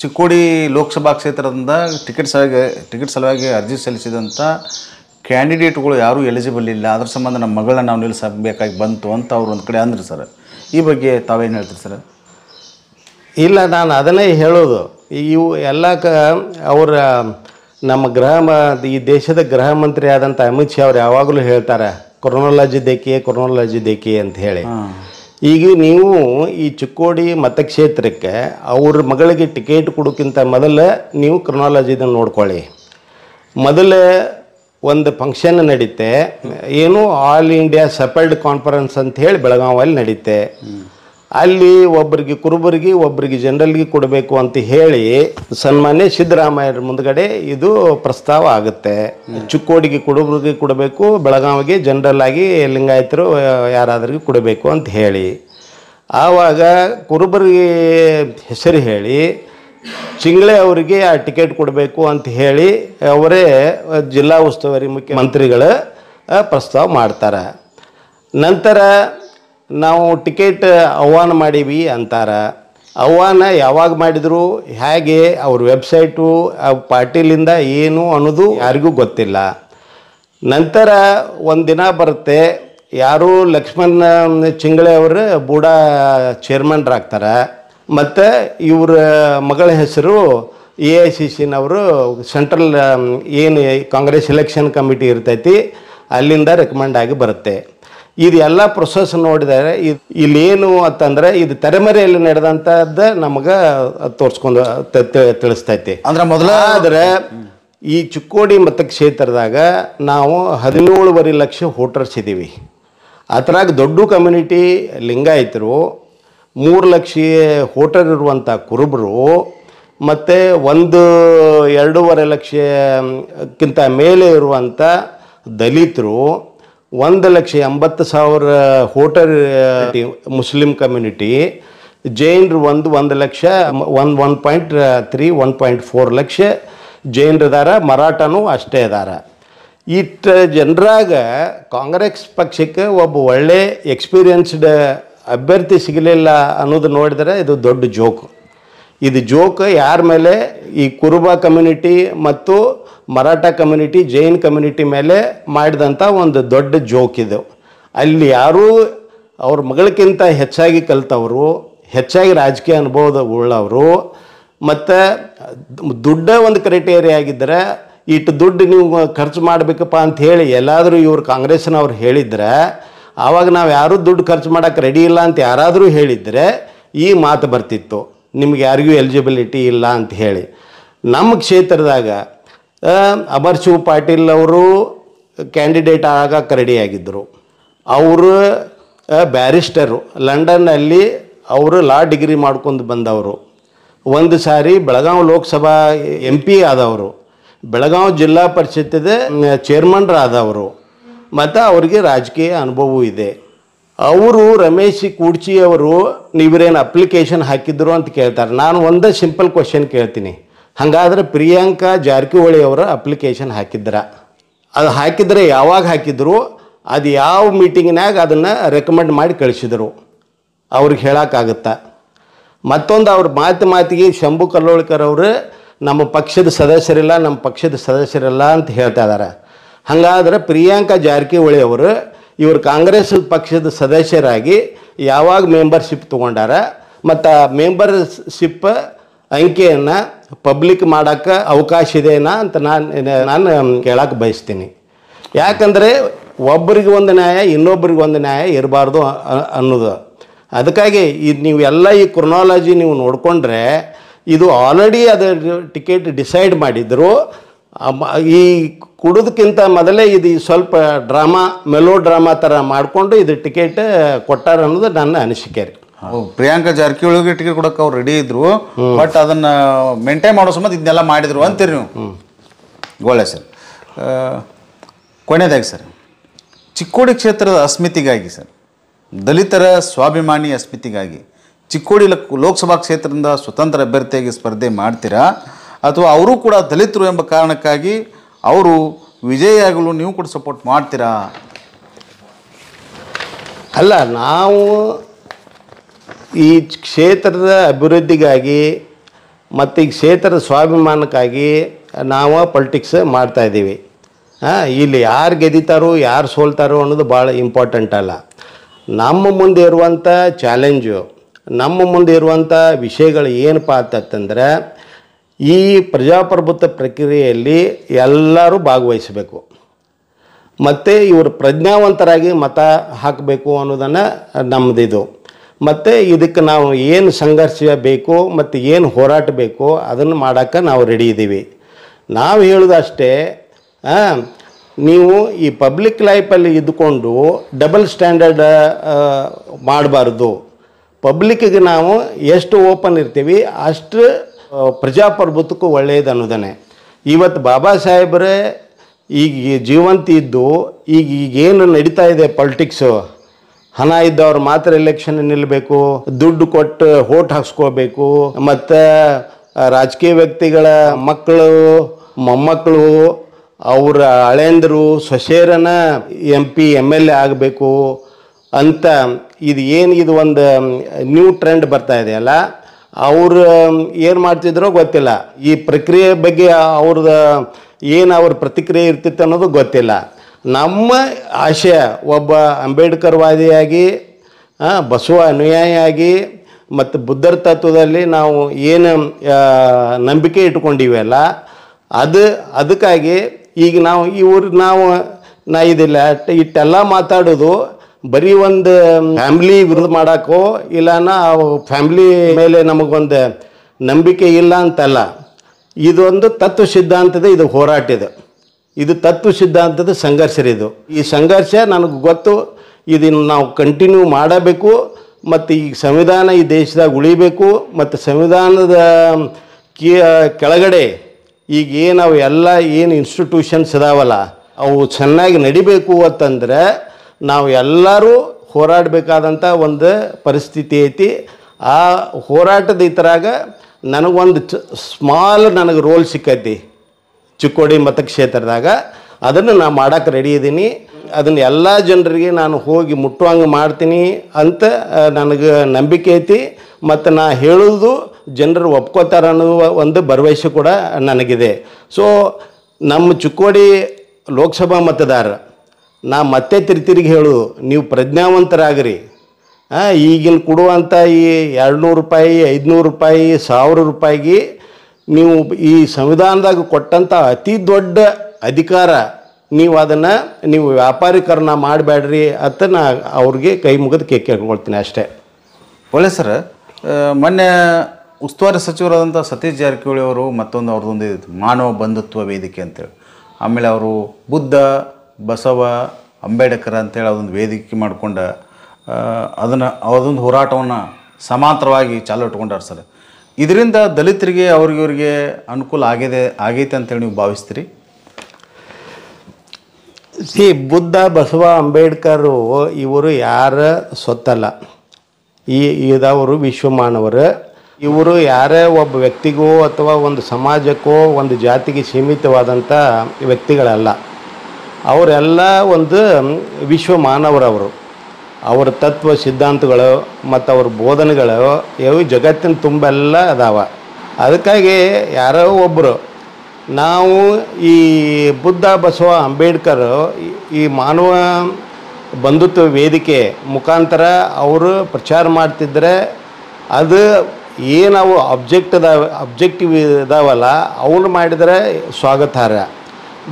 ಚಿಕ್ಕೋಡಿ ಲೋಕಸಭಾ ಕ್ಷೇತ್ರದಿಂದ ಟಿಕೆಟ್ ಸಲುವಾಗಿ ಟಿಕೆಟ್ ಸಲುವಾಗಿ ಅರ್ಜಿ ಸಲ್ಲಿಸಿದಂಥ ಕ್ಯಾಂಡಿಡೇಟ್ಗಳು ಯಾರೂ ಎಲಿಜಿಬಲ್ ಇಲ್ಲ ಅದ್ರ ಸಂಬಂಧ ನಮ್ಮ ಮಗಳನ್ನ ನಾವು ನಿಲ್ಲಿಸಬೇಕಾಗಿ ಬಂತು ಅಂತ ಅವ್ರು ಒಂದು ಕಡೆ ಅಂದರು ಸರ್ ಈ ಬಗ್ಗೆ ತಾವೇನು ಹೇಳ್ತೀರಿ ಸರ್ ಇಲ್ಲ ನಾನು ಅದನ್ನೇ ಹೇಳೋದು ಇವು ಎಲ್ಲ ಕ ಅವರ ನಮ್ಮ ಗೃಹ ಈ ದೇಶದ ಗೃಹ ಮಂತ್ರಿ ಆದಂಥ ಅಮಿತ್ ಶಾ ಅವ್ರು ಯಾವಾಗಲೂ ಹೇಳ್ತಾರೆ ಕೊರೋನಾಲಜಿ ದೇಕೆ ಕೊರೋನಾಲಜಿ ದೇಕೆ ಅಂತ ಹೇಳಿ ಈಗ ನೀವು ಈ ಚಿಕ್ಕೋಡಿ ಮತಕ್ಷೇತ್ರಕ್ಕೆ ಅವ್ರ ಮಗಳಿಗೆ ಟಿಕೆಟ್ ಕೊಡೋಕ್ಕಿಂತ ಮೊದಲು ನೀವು ಕೊರೋನಾಲಜಿದನ್ನು ನೋಡ್ಕೊಳ್ಳಿ ಮೊದಲೇ ಒಂದು ಫಂಕ್ಷನ್ ನಡೀತೆ ಏನು ಆಲ್ ಇಂಡಿಯಾ ಸಪರ್ಡ್ ಕಾನ್ಫರೆನ್ಸ್ ಅಂತ ಹೇಳಿ ಬೆಳಗಾವಲ್ಲಿ ನಡೀತೆ ಅಲ್ಲಿ ಒಬ್ಬರಿಗೆ ಕುರುಬರಿಗೆ ಒಬ್ಬರಿಗೆ ಜನರಲ್ಗೆ ಕೊಡಬೇಕು ಅಂತ ಹೇಳಿ ಸನ್ಮಾನ್ಯ ಸಿದ್ದರಾಮಯ್ಯರ ಮುಂದಗಡೆ ಇದು ಪ್ರಸ್ತಾವ ಆಗುತ್ತೆ ಚಿಕ್ಕೋಡಿಗೆ ಕುರುಬರಿಗೆ ಕೊಡಬೇಕು ಬೆಳಗಾವಿಗೆ ಜನರಲ್ ಆಗಿ ಲಿಂಗಾಯತರು ಯಾರಾದ್ರಿಗೆ ಕೊಡಬೇಕು ಅಂತ ಹೇಳಿ ಆವಾಗ ಕುರುಬರಿಗೆ ಹೆಸರು ಹೇಳಿ ಚಿಂಗ್ಳೆ ಅವರಿಗೆ ಆ ಟಿಕೆಟ್ ಕೊಡಬೇಕು ಅಂತ ಹೇಳಿ ಅವರೇ ಜಿಲ್ಲಾ ಉಸ್ತುವಾರಿ ಮುಖ್ಯಮಂತ್ರಿಗಳು ಪ್ರಸ್ತಾವ ಮಾಡ್ತಾರೆ ನಂತರ ನಾವು ಟಿಕೆಟ್ ಆಹ್ವಾನ ಮಾಡೀವಿ ಅಂತಾರೆ ಆಹ್ವಾನ ಯಾವಾಗ ಮಾಡಿದರು ಹೇಗೆ ಅವ್ರ ವೆಬ್ಸೈಟು ಆ ಪಾರ್ಟಿಲಿಂದ ಏನು ಅನ್ನೋದು ಯಾರಿಗೂ ಗೊತ್ತಿಲ್ಲ ನಂತರ ಒಂದು ದಿನ ಬರುತ್ತೆ ಯಾರು ಲಕ್ಷ್ಮಣ ಚಿಂಗ್ಳೆ ಅವರು ಬೂಡಾ ಚೇರ್ಮನ್ರಾಗ್ತಾರೆ ಮತ್ತು ಇವರ ಮಗಳ ಹೆಸರು ಎ ಐ ಸಿ ಸಿನವರು ಸೆಂಟ್ರಲ್ ಏನು ಕಾಂಗ್ರೆಸ್ ಎಲೆಕ್ಷನ್ ಕಮಿಟಿ ಇರ್ತೈತಿ ಅಲ್ಲಿಂದ ರೆಕಮೆಂಡ್ ಆಗಿ ಬರುತ್ತೆ ಇದು ಎಲ್ಲ ಪ್ರೊಸೆಸ್ ನೋಡಿದರೆ ಇದು ಇಲ್ಲೇನು ಅಂತಂದರೆ ಇದು ತೆರೆಮರೆಯಲ್ಲಿ ನಡೆದಂಥದ್ದು ನಮಗೆ ತೋರಿಸ್ಕೊಂಡು ತಿಳಿಸ್ತೈತಿ ಅಂದ್ರೆ ಮೊದಲಾದರೆ ಈ ಚಿಕ್ಕೋಡಿ ಕ್ಷೇತ್ರದಾಗ ನಾವು ಹದಿನೇಳುವರೆ ಲಕ್ಷ ವೋಟರ್ಸ್ ಇದ್ದೀವಿ ಅದರಾಗ ದೊಡ್ಡ ಕಮ್ಯುನಿಟಿ ಲಿಂಗಾಯತರು ಮೂರು ಲಕ್ಷ ಹೋಟೆಲ್ ಇರುವಂಥ ಕುರುಬರು ಮತ್ತು ಒಂದು ಎರಡೂವರೆ ಲಕ್ಷಕ್ಕಿಂತ ಮೇಲೆ ಇರುವಂಥ ದಲಿತರು ಒಂದು ಲಕ್ಷ ಎಂಬತ್ತು ಸಾವಿರ ಹೋಟೆಲ್ ಮುಸ್ಲಿಮ್ ಕಮ್ಯುನಿಟಿ ಜೈನರು ಒಂದು ಒಂದು ಲಕ್ಷ one one point three one point four ಲಕ್ಷ ಜೈನರಿದಾರ ಮರಾಠನೂ ಅಷ್ಟೇ ಇದ್ದಾರೆ ಇಟ್ಟು ಜನರಾಗ ಕಾಂಗ್ರೆಸ್ ಪಕ್ಷಕ್ಕೆ ಒಬ್ಬ ಒಳ್ಳೆ ಎಕ್ಸ್ಪೀರಿಯನ್ಸ್ಡ್ ಅಭ್ಯರ್ಥಿ ಸಿಗಲಿಲ್ಲ ಅನ್ನೋದು ನೋಡಿದರೆ ಇದು ದೊಡ್ಡ ಜೋಕು ಇದು ಜೋಕ್ ಯಾರ ಮೇಲೆ ಈ ಕುರುಬ ಕಮ್ಯುನಿಟಿ ಮತ್ತು ಮರಾಠ ಕಮ್ಯುನಿಟಿ ಜೈನ್ ಕಮ್ಯುನಿಟಿ ಮೇಲೆ ಮಾಡಿದಂಥ ಒಂದು ದೊಡ್ಡ ಜೋಕ್ ಇದು ಅಲ್ಲಿ ಯಾರೂ ಅವ್ರ ಮಗಳಕ್ಕಿಂತ ಹೆಚ್ಚಾಗಿ ಕಲಿತವರು ಹೆಚ್ಚಾಗಿ ರಾಜಕೀಯ ಅನುಭವದ ಉಳ್ಳವರು ಮತ್ತು ದುಡ್ಡ ಒಂದು ಕ್ರೈಟೇರಿಯಾ ಆಗಿದ್ದರೆ ಇಟ್ಟು ದುಡ್ಡು ನೀವು ಖರ್ಚು ಮಾಡಬೇಕಪ್ಪ ಅಂತ ಹೇಳಿ ಎಲ್ಲಾದರೂ ಇವರು ಕಾಂಗ್ರೆಸ್ನವ್ರು ಹೇಳಿದರೆ ಆವಾಗ ನಾವು ಯಾರೂ ದುಡ್ಡು ಖರ್ಚು ಮಾಡೋಕ್ಕೆ ರೆಡಿ ಇಲ್ಲ ಅಂತ ಯಾರಾದರೂ ಹೇಳಿದರೆ ಈ ಮಾತು ಬರ್ತಿತ್ತು ನಿಮ್ಗೆ ಯಾರಿಗೂ ಎಲಿಜಿಬಿಲಿಟಿ ಇಲ್ಲ ಅಂತ ಹೇಳಿ ನಮ್ಮ ಕ್ಷೇತ್ರದಾಗ ಅಮರ್ ಶಿವ್ ಪಾಟೀಲ್ ಅವರು ಕ್ಯಾಂಡಿಡೇಟ್ ಆಗಕ್ಕೆ ರೆಡಿಯಾಗಿದ್ದರು ಅವರು ಬ್ಯಾರಿಸ್ಟರು ಲಂಡನ್ನಲ್ಲಿ ಅವರು ಲಾ ಡಿಗ್ರಿ ಮಾಡ್ಕೊಂಡು ಬಂದವರು ಒಂದು ಸಾರಿ ಬೆಳಗಾವಿ ಲೋಕಸಭಾ ಎಂ ಪಿ ಆದವರು ಬೆಳಗಾವಿ ಜಿಲ್ಲಾ ಪರಿಷತ್ತಿದ ಚೇರ್ಮನ್ರಾದವರು ಮತ್ತು ಅವರಿಗೆ ರಾಜಕೀಯ ಅನುಭವವೂ ಇದೆ ಅವರು ರಮೇಶ್ ಕೂಡ್ಚಿ ಅವರು ನೀವ್ರೇನು ಅಪ್ಲಿಕೇಶನ್ ಹಾಕಿದ್ರು ಅಂತ ಕೇಳ್ತಾರೆ ನಾನು ಒಂದೇ ಸಿಂಪಲ್ ಕ್ವಶನ್ ಕೇಳ್ತೀನಿ ಹಾಗಾದರೆ ಪ್ರಿಯಾಂಕಾ ಜಾರಕಿಹೊಳಿ ಅವರ ಅಪ್ಲಿಕೇಶನ್ ಹಾಕಿದ್ರ ಅದು ಹಾಕಿದರೆ ಯಾವಾಗ ಹಾಕಿದ್ರು ಅದು ಯಾವ ಮೀಟಿಂಗ್ನಾಗ ಅದನ್ನು ರೆಕಮೆಂಡ್ ಮಾಡಿ ಕಳಿಸಿದರು ಅವ್ರಿಗೆ ಹೇಳೋಕ್ಕಾಗುತ್ತಾ ಮತ್ತೊಂದು ಅವ್ರ ಮಾತು ಮಾತಿಗೆ ಶಂಭು ಕಲ್ಲೋಳ್ಕರ್ ಅವರು ನಮ್ಮ ಪಕ್ಷದ ಸದಸ್ಯರಿಲ್ಲ ನಮ್ಮ ಪಕ್ಷದ ಸದಸ್ಯರಿಲ್ಲ ಅಂತ ಹೇಳ್ತಾ ಇದ್ದಾರೆ ಹಾಗಾದ್ರೆ ಪ್ರಿಯಾಂಕಾ ಜಾರಕಿಹೊಳಿ ಅವರು ಇವರು ಕಾಂಗ್ರೆಸ್ ಪಕ್ಷದ ಸದಸ್ಯರಾಗಿ ಯಾವಾಗ ಮೆಂಬರ್ಶಿಪ್ ತೊಗೊಂಡಾರ ಮತ್ತು ಮೆಂಬರ್ಶಿಪ್ ಅಂಕೆಯನ್ನು ಪಬ್ಲಿಕ್ ಮಾಡೋಕ್ಕೆ ಅವಕಾಶ ಇದೆಯಾ ಅಂತ ನಾನು ನಾನು ಕೇಳಕ್ಕೆ ಬಯಸ್ತೀನಿ ಯಾಕಂದರೆ ಒಬ್ಬರಿಗೆ ಒಂದು ನ್ಯಾಯ ಇನ್ನೊಬ್ರಿಗೆ ಒಂದು ನ್ಯಾಯ ಇರಬಾರ್ದು ಅನ್ನೋದು ಅದಕ್ಕಾಗಿ ಇದು ನೀವೆಲ್ಲ ಈ ಕ್ರೊನಾಲಜಿ ನೀವು ನೋಡಿಕೊಂಡ್ರೆ ಇದು ಆಲ್ರೆಡಿ ಅದರ ಟಿಕೆಟ್ ಡಿಸೈಡ್ ಮಾಡಿದ್ರು ಈ ಕುಡೋದಕ್ಕಿಂತ ಮೊದಲೇ ಇದು ಸ್ವಲ್ಪ ಡ್ರಾಮಾ ಮೆಲೋ ಡ್ರಾಮಾ ಥರ ಮಾಡಿಕೊಂಡು ಇದು ಟಿಕೆಟ್ ಕೊಟ್ಟಾರ ಅನ್ನೋದು ನನ್ನ ಅನಿಸಿಕೆ ರೀ ಪ್ರಿಯಾಂಕಾ ಒಳಗೆ ಟಿಕೆಟ್ ಕೊಡಕ್ಕೆ ಅವ್ರು ರೆಡಿ ಇದ್ರು ಬಟ್ ಅದನ್ನ ಮೇಂಟೈನ್ ಮಾಡೋ ಸಮ ಇದನ್ನೆಲ್ಲ ಮಾಡಿದ್ರು ಅಂತೀರಿ ನೀವು ಒಳ್ಳೆ ಸರ್ ಕೊನೆಯದಾಗಿ ಸರ್ ಚಿಕ್ಕೋಡಿ ಕ್ಷೇತ್ರದ ಅಸ್ಮಿತಿಗಾಗಿ ಸರ್ ದಲಿತರ ಸ್ವಾಭಿಮಾನಿ ಅಸ್ಮಿತಿಗಾಗಿ ಚಿಕ್ಕೋಡಿ ಲೋಕಸಭಾ ಕ್ಷೇತ್ರದಿಂದ ಸ್ವತಂತ್ರ ಅಭ್ಯರ್ಥಿಯಾಗಿ ಸ್ಪರ್ಧೆ ಮಾಡ್ತೀರಾ ಅಥವಾ ಅವರು ಕೂಡ ದಲಿತರು ಎಂಬ ಕಾರಣಕ್ಕಾಗಿ ಅವರು ವಿಜಯ ಆಗಲು ನೀವು ಕೂಡ ಸಪೋರ್ಟ್ ಮಾಡ್ತೀರಾ ಅಲ್ಲ ನಾವು ಈ ಕ್ಷೇತ್ರದ ಅಭಿವೃದ್ಧಿಗಾಗಿ ಮತ್ತು ಈ ಕ್ಷೇತ್ರದ ಸ್ವಾಭಿಮಾನಕ್ಕಾಗಿ ನಾವು ಪೊಲಿಟಿಕ್ಸ್ ಮಾಡ್ತಾಯಿದ್ದೀವಿ ಹಾಂ ಇಲ್ಲಿ ಯಾರು ಗೆದಿತಾರೋ ಯಾರು ಸೋಲ್ತಾರೋ ಅನ್ನೋದು ಭಾಳ ಇಂಪಾರ್ಟೆಂಟ್ ಅಲ್ಲ ನಮ್ಮ ಮುಂದೆ ಇರುವಂಥ ಚಾಲೆಂಜು ನಮ್ಮ ಮುಂದೆ ಇರುವಂಥ ವಿಷಯಗಳು ಏನಪ್ಪ ಅಂತಂದರೆ ಈ ಪ್ರಜಾಪ್ರಭುತ್ವ ಪ್ರಕ್ರಿಯೆಯಲ್ಲಿ ಎಲ್ಲರೂ ಭಾಗವಹಿಸಬೇಕು ಮತ್ತು ಇವರು ಪ್ರಜ್ಞಾವಂತರಾಗಿ ಮತ ಹಾಕಬೇಕು ಅನ್ನೋದನ್ನು ನಮ್ಮದಿದು ಮತ್ತು ಇದಕ್ಕೆ ನಾವು ಏನು ಸಂಘರ್ಷ ಬೇಕು ಮತ್ತು ಏನು ಹೋರಾಟ ಬೇಕು ಅದನ್ನು ಮಾಡೋಕ್ಕೆ ನಾವು ರೆಡಿ ಇದ್ದೀವಿ ನಾವು ಹೇಳೋದಷ್ಟೇ ನೀವು ಈ ಪಬ್ಲಿಕ್ ಲೈಫಲ್ಲಿ ಇದ್ದುಕೊಂಡು ಡಬಲ್ ಸ್ಟ್ಯಾಂಡರ್ಡ್ ಮಾಡಬಾರ್ದು ಪಬ್ಲಿಕ್ಕಿಗೆ ನಾವು ಎಷ್ಟು ಓಪನ್ ಇರ್ತೀವಿ ಅಷ್ಟು ಪ್ರಜಾಪ್ರಭುತ್ವಕ್ಕೂ ಒಳ್ಳೆಯದು ಅನ್ನೋದನ್ನೇ ಇವತ್ತು ಬಾಬಾ ಸಾಹೇಬರೇ ಈಗ ಜೀವಂತ ಇದ್ದು ಈಗ ಈಗೇನು ನಡೀತಾ ಇದೆ ಪೊಲಿಟಿಕ್ಸು ಹಣ ಇದ್ದವ್ರು ಮಾತ್ರ ಎಲೆಕ್ಷನ್ ನಿಲ್ಲಬೇಕು ದುಡ್ಡು ಕೊಟ್ಟು ಓಟ್ ಹಾಕ್ಸ್ಕೋಬೇಕು ಮತ್ತು ರಾಜಕೀಯ ವ್ಯಕ್ತಿಗಳ ಮಕ್ಕಳು ಮೊಮ್ಮಕ್ಕಳು ಅವರ ಹಳೇಂದರು ಸೊಸೇರನ M P M L A ಆಗಬೇಕು ಅಂತ ಇದು ಏನು ಇದು ಒಂದು ನ್ಯೂ ಟ್ರೆಂಡ್ ಬರ್ತಾ ಇದೆಯಲ್ಲ ಅವರು ಏನು ಮಾಡ್ತಿದ್ರೋ ಗೊತ್ತಿಲ್ಲ ಈ ಪ್ರಕ್ರಿಯೆ ಬಗ್ಗೆ ಅವ್ರದ್ದು ಏನು ಅವ್ರ ಪ್ರತಿಕ್ರಿಯೆ ಇರ್ತಿತ್ತು ಅನ್ನೋದು ಗೊತ್ತಿಲ್ಲ ನಮ್ಮ ಆಶಯ ಒಬ್ಬ ಅಂಬೇಡ್ಕರ್ವಾದಿಯಾಗಿ ಬಸವ ಅನುಯಾಯಿಯಾಗಿ ಮತ್ತು ಬುದ್ಧರ ತತ್ವದಲ್ಲಿ ನಾವು ಏನು ನಂಬಿಕೆ ಇಟ್ಕೊಂಡಿವಲ್ಲ ಅದು ಅದಕ್ಕಾಗಿ ಈಗ ನಾವು ಇವ್ರಿಗೆ ನಾವು ನಾ ಇದಿಲ್ಲ ಇಟ್ಟೆಲ್ಲ ಮಾತಾಡೋದು ಬರೀ ಒಂದು ಫ್ಯಾಮ್ಲಿ ವಿರುದ್ಧ ಮಾಡೋಕ್ಕೋ ಇಲ್ಲನ ಫ್ಯಾಮ್ಲಿ ಮೇಲೆ ನಮಗೊಂದು ನಂಬಿಕೆ ಇಲ್ಲ ಅಂತಲ್ಲ ಇದೊಂದು ತತ್ವ ಸಿದ್ಧಾಂತದ ಇದು ಹೋರಾಟ ಇದು ಇದು ತತ್ವ ಸಿದ್ಧಾಂತದ ಸಂಘರ್ಷ ಇದು ಈ ಸಂಘರ್ಷ ನನಗೆ ಗೊತ್ತು ಇದನ್ನು ನಾವು ಕಂಟಿನ್ಯೂ ಮಾಡಬೇಕು ಮತ್ತು ಈ ಸಂವಿಧಾನ ಈ ದೇಶದಾಗ ಉಳಿಬೇಕು ಮತ್ತು ಸಂವಿಧಾನದ ಕೀ ಕೆಳಗಡೆ ಈಗ ಏನು ಅವು ಎಲ್ಲ ಏನು ಇನ್ಸ್ಟಿಟ್ಯೂಷನ್ಸ್ ಇದಾವಲ್ಲ ಅವು ಚೆನ್ನಾಗಿ ನಡಿಬೇಕು ಅಂತಂದರೆ ನಾವು ಎಲ್ಲರೂ ಹೋರಾಡಬೇಕಾದಂಥ ಒಂದು ಪರಿಸ್ಥಿತಿ ಐತಿ ಆ ಹೋರಾಟದ ಇತರಾಗ ನನಗೊಂದು ಚ ಸ್ಮಾಲ್ ನನಗೆ ರೋಲ್ ಸಿಕ್ಕೈತಿ ಚಿಕ್ಕೋಡಿ ಮತಕ್ಷೇತ್ರದಾಗ ಅದನ್ನು ನಾನು ಮಾಡೋಕ್ಕೆ ರೆಡಿ ಇದ್ದೀನಿ ಅದನ್ನು ಎಲ್ಲ ಜನರಿಗೆ ನಾನು ಹೋಗಿ ಮುಟ್ಟುವಂಗೆ ಮಾಡ್ತೀನಿ ಅಂತ ನನಗೆ ನಂಬಿಕೆ ಐತಿ ಮತ್ತು ನಾ ಹೇಳೋದು ಜನರು ಒಪ್ಕೋತಾರ ಅನ್ನುವ ಒಂದು ಭರವಸೆ ಕೂಡ ನನಗಿದೆ ಸೊ ನಮ್ಮ ಚಿಕ್ಕೋಡಿ ಲೋಕಸಭಾ ಮತದಾರ ನಾ ಮತ್ತೆ ತಿರುಗಿ ಹೇಳು ನೀವು ಪ್ರಜ್ಞಾವಂತರಾಗ್ರಿ ಈಗಿನ ಕೊಡುವಂಥ ಈ ಎರಡುನೂರು ರೂಪಾಯಿ ಐದುನೂರು ರೂಪಾಯಿ ಸಾವಿರ ರೂಪಾಯಿಗೆ ನೀವು ಈ ಸಂವಿಧಾನದಾಗ ಕೊಟ್ಟಂಥ ಅತಿ ದೊಡ್ಡ ಅಧಿಕಾರ ನೀವು ಅದನ್ನು ನೀವು ವ್ಯಾಪಾರೀಕರಣ ಮಾಡಬೇಡ್ರಿ ಅಂತ ನಾ ಅವ್ರಿಗೆ ಕೈ ಮುಗಿದು ಕೇಕ್ ಕೇಳ್ಕೊಳ್ತೀನಿ ಅಷ್ಟೇ ಒಳ್ಳೆ ಸರ್ ಮೊನ್ನೆ ಉಸ್ತುವಾರಿ ಸಚಿವರಾದಂಥ ಸತೀಶ್ ಜಾರಕಿಹೊಳಿ ಅವರು ಮತ್ತೊಂದು ಅವ್ರದ್ದೊಂದು ಮಾನವ ಬಂಧುತ್ವ ವೇದಿಕೆ ಅಂತೇಳಿ ಆಮೇಲೆ ಅವರು ಬುದ್ಧ ಬಸವ ಅಂಬೇಡ್ಕರ್ ಅಂತೇಳಿ ಅದೊಂದು ವೇದಿಕೆ ಮಾಡ್ಕೊಂಡು ಅದನ್ನು ಅದೊಂದು ಹೋರಾಟವನ್ನು ಸಮಾಂತರವಾಗಿ ಚಾಲು ಇಟ್ಕೊಂಡಾರ ಸರ್ ಇದರಿಂದ ದಲಿತರಿಗೆ ಇವ್ರಿಗೆ ಅನುಕೂಲ ಆಗಿದೆ ಆಗೈತೆ ಅಂತೇಳಿ ನೀವು ಭಾವಿಸ್ತೀರಿ ಸಿ ಬುದ್ಧ ಬಸವ ಅಂಬೇಡ್ಕರು ಇವರು ಯಾರ ಸೊತ್ತಲ್ಲ ಈ ಇದವರು ವಿಶ್ವಮಾನವರು ಇವರು ಯಾರೇ ಒಬ್ಬ ವ್ಯಕ್ತಿಗೋ ಅಥವಾ ಒಂದು ಸಮಾಜಕ್ಕೋ ಒಂದು ಜಾತಿಗೆ ಸೀಮಿತವಾದಂಥ ವ್ಯಕ್ತಿಗಳಲ್ಲ ಅವರೆಲ್ಲ ಒಂದು ವಿಶ್ವ ಮಾನವರವರು ಅವರ ತತ್ವ ಸಿದ್ಧಾಂತಗಳು ಮತ್ತು ಅವ್ರ ಬೋಧನೆಗಳು ಇವು ಜಗತ್ತಿನ ತುಂಬೆಲ್ಲ ಅದಾವ ಅದಕ್ಕಾಗಿ ಯಾರೋ ಒಬ್ಬರು ನಾವು ಈ ಬುದ್ಧ ಬಸವ ಅಂಬೇಡ್ಕರ್ ಈ ಮಾನವ ಬಂಧುತ್ವ ವೇದಿಕೆ ಮುಖಾಂತರ ಅವರು ಪ್ರಚಾರ ಮಾಡ್ತಿದ್ದರೆ ಅದು ಏನವು ಅಬ್ಜೆಕ್ಟ್ ಅದಾವ ಅಬ್ಜೆಕ್ಟಿವ್ ಇದಾವಲ್ಲ ಅವ್ರು ಮಾಡಿದರೆ ಸ್ವಾಗತಾರ್ಹ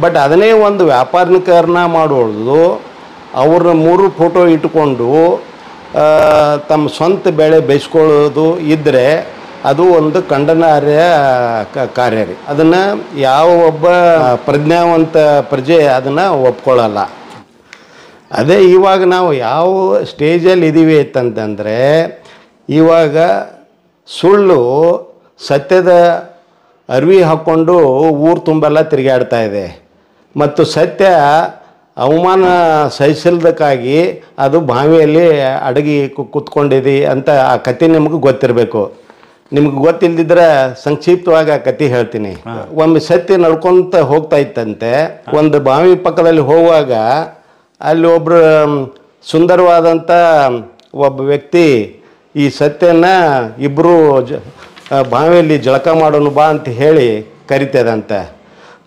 ಬಟ್ ಅದನ್ನೇ ಒಂದು ವ್ಯಾಪಾರಿಕರನ್ನ ಮಾಡೋದು ಅವ್ರ ಮೂರು ಫೋಟೋ ಇಟ್ಕೊಂಡು ತಮ್ಮ ಸ್ವಂತ ಬೆಳೆ ಬೇಯಿಸ್ಕೊಳ್ಳೋದು ಇದ್ದರೆ ಅದು ಒಂದು ಖಂಡನಾರ್ಯ ಕಾರ್ಯ ರೀ ಅದನ್ನು ಯಾವ ಒಬ್ಬ ಪ್ರಜ್ಞಾವಂತ ಪ್ರಜೆ ಅದನ್ನು ಒಪ್ಕೊಳ್ಳಲ್ಲ ಅದೇ ಇವಾಗ ನಾವು ಯಾವ ಸ್ಟೇಜಲ್ಲಿ ಇದ್ದೀವಿ ಇತ್ತಂತಂದರೆ ಇವಾಗ ಸುಳ್ಳು ಸತ್ಯದ ಅರಿವಿ ಹಾಕ್ಕೊಂಡು ಊರು ತುಂಬೆಲ್ಲ ತಿರುಗಾಡ್ತಾ ಇದೆ ಮತ್ತು ಸತ್ಯ ಅವಮಾನ ಸಹಿಸಲ್ದಕ್ಕಾಗಿ ಅದು ಬಾವಿಯಲ್ಲಿ ಅಡಗಿ ಕೂತ್ಕೊಂಡಿದೆ ಅಂತ ಆ ಕತೆ ನಿಮಗೆ ಗೊತ್ತಿರಬೇಕು ನಿಮ್ಗೆ ಗೊತ್ತಿಲ್ಲದಿದ್ರೆ ಸಂಕ್ಷಿಪ್ತವಾಗಿ ಆ ಕತೆ ಹೇಳ್ತೀನಿ ಒಮ್ಮೆ ಸತ್ಯ ನಡ್ಕೊತ ಹೋಗ್ತಾ ಇತ್ತಂತೆ ಒಂದು ಬಾವಿ ಪಕ್ಕದಲ್ಲಿ ಹೋಗುವಾಗ ಅಲ್ಲಿ ಒಬ್ಬರು ಸುಂದರವಾದಂಥ ಒಬ್ಬ ವ್ಯಕ್ತಿ ಈ ಸತ್ಯನ ಇಬ್ಬರು ಜ ಬಾವಿಯಲ್ಲಿ ಜಳಕ ಮಾಡೋನು ಬಾ ಅಂತ ಹೇಳಿ ಕರಿತದಂತೆ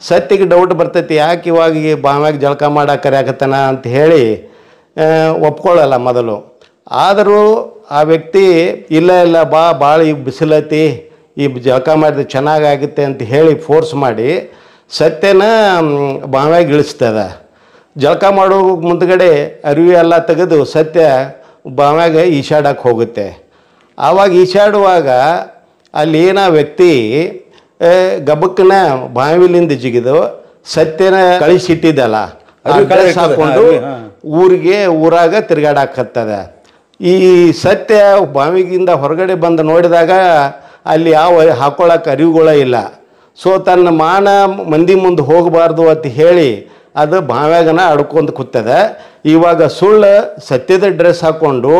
ಸತ್ಯಕ್ಕೆ ಡೌಟ್ ಬರ್ತೈತಿ ಯಾಕೆ ಇವಾಗ ಬಾವ್ಯಾಗ ಜಳಕ ಮಾಡಕ್ಕೆ ಕರೆಯಾಕತ್ತಾನ ಅಂತ ಹೇಳಿ ಒಪ್ಕೊಳ್ಳಲ್ಲ ಮೊದಲು ಆದರೂ ಆ ವ್ಯಕ್ತಿ ಇಲ್ಲ ಇಲ್ಲ ಬಾ ಭಾಳ ಈ ಬಿಸಿಲೈತಿ ಈ ಜಳಕ ಮಾಡಿದ್ರೆ ಚೆನ್ನಾಗಾಗುತ್ತೆ ಅಂತ ಹೇಳಿ ಫೋರ್ಸ್ ಮಾಡಿ ಸತ್ಯನ ಬಾವ್ಯಾಗ ಇಳಿಸ್ತದ ಜಳಕ ಮಾಡೋ ಮುಂದ್ಗಡೆ ಅರಿವಿ ಎಲ್ಲ ತೆಗೆದು ಸತ್ಯ ಬಾವ್ಯಾಗ ಈಶಾಡಕ್ಕೆ ಹೋಗುತ್ತೆ ಆವಾಗ ಈಶಾಡುವಾಗ ಏನೋ ವ್ಯಕ್ತಿ ಗಬಕ್ಕನ ಬಾವಿಲಿಂದ ಜಿಗಿದು ಸತ್ಯನ ಕಳಿಸಿಟ್ಟಿದ್ದಲ್ಲ ಅದು ಹಾಕೊಂಡು ಊರಿಗೆ ಊರಾಗ ತಿರುಗಾಡಾಕತ್ತದ ಈ ಸತ್ಯ ಬಾವಿಗಿಂದ ಹೊರಗಡೆ ಬಂದು ನೋಡಿದಾಗ ಅಲ್ಲಿ ಯಾವ ಹಾಕೊಳ್ಳೋಕೆ ಅರಿವುಗಳ ಇಲ್ಲ ಸೊ ತನ್ನ ಮಾನ ಮಂದಿ ಮುಂದೆ ಹೋಗಬಾರ್ದು ಅಂತ ಹೇಳಿ ಅದು ಬಾವ್ಯಾಗನ ಅಡ್ಕೊಂಡು ಕೂತದೆ ಇವಾಗ ಸುಳ್ಳು ಸತ್ಯದ ಡ್ರೆಸ್ ಹಾಕ್ಕೊಂಡು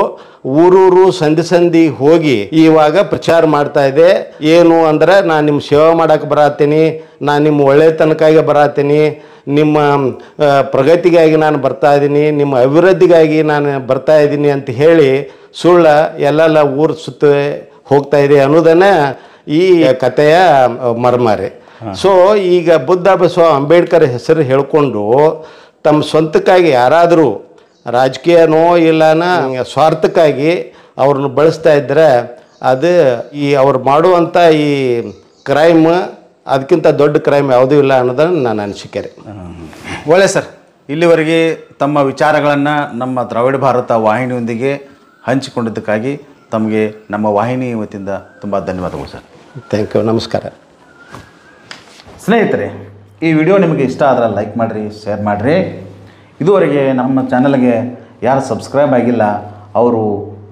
ಊರೂರು ಸಂಧಿ ಸಂಧಿ ಹೋಗಿ ಇವಾಗ ಪ್ರಚಾರ ಮಾಡ್ತಾ ಇದೆ ಏನು ಅಂದ್ರೆ ನಾನು ನಿಮ್ಮ ಸೇವೆ ಮಾಡೋಕೆ ಬರತ್ತೀನಿ ನಾನು ನಿಮ್ಮ ಒಳ್ಳೆತನಕ್ಕಾಗಿ ಬರತ್ತೀನಿ ನಿಮ್ಮ ಪ್ರಗತಿಗಾಗಿ ನಾನು ಬರ್ತಾ ಇದ್ದೀನಿ ನಿಮ್ಮ ಅಭಿವೃದ್ಧಿಗಾಗಿ ನಾನು ಬರ್ತಾ ಇದ್ದೀನಿ ಅಂತ ಹೇಳಿ ಸುಳ್ಳ ಎಲ್ಲೆಲ್ಲ ಊರು ಸುತ್ತ ಹೋಗ್ತಾ ಇದೆ ಅನ್ನೋದನ್ನು ಈ ಕಥೆಯ ಮರ್ಮಾರಿ ಸೊ ಈಗ ಬುದ್ಧ ಬಸವ ಅಂಬೇಡ್ಕರ್ ಹೆಸರು ಹೇಳಿಕೊಂಡು ತಮ್ಮ ಸ್ವಂತಕ್ಕಾಗಿ ಯಾರಾದರೂ ರಾಜಕೀಯನೋ ಇಲ್ಲನ ಸ್ವಾರ್ಥಕ್ಕಾಗಿ ಅವ್ರನ್ನ ಬಳಸ್ತಾ ಇದ್ದರೆ ಅದು ಈ ಅವ್ರು ಮಾಡುವಂಥ ಈ ಕ್ರೈಮ್ ಅದಕ್ಕಿಂತ ದೊಡ್ಡ ಕ್ರೈಮ್ ಯಾವುದೂ ಇಲ್ಲ ಅನ್ನೋದನ್ನು ನಾನು ಅನಿಸಿಕೆ ರೀ ಒಳ್ಳೆ ಸರ್ ಇಲ್ಲಿವರೆಗೆ ತಮ್ಮ ವಿಚಾರಗಳನ್ನು ನಮ್ಮ ದ್ರಾವಿಡ ಭಾರತ ವಾಹಿನಿಯೊಂದಿಗೆ ಹಂಚಿಕೊಂಡಿದ್ದಕ್ಕಾಗಿ ತಮಗೆ ನಮ್ಮ ವಾಹಿನಿ ವತಿಯಿಂದ ತುಂಬ ಧನ್ಯವಾದಗಳು ಸರ್ ಥ್ಯಾಂಕ್ ಯು ನಮಸ್ಕಾರ ಸ್ನೇಹಿತರೆ ಈ ವಿಡಿಯೋ ನಿಮಗೆ ಇಷ್ಟ ಆದರೆ ಲೈಕ್ ಮಾಡಿರಿ ಶೇರ್ ಮಾಡಿರಿ ಇದುವರೆಗೆ ನಮ್ಮ ಚಾನಲ್ಗೆ ಯಾರು ಸಬ್ಸ್ಕ್ರೈಬ್ ಆಗಿಲ್ಲ ಅವರು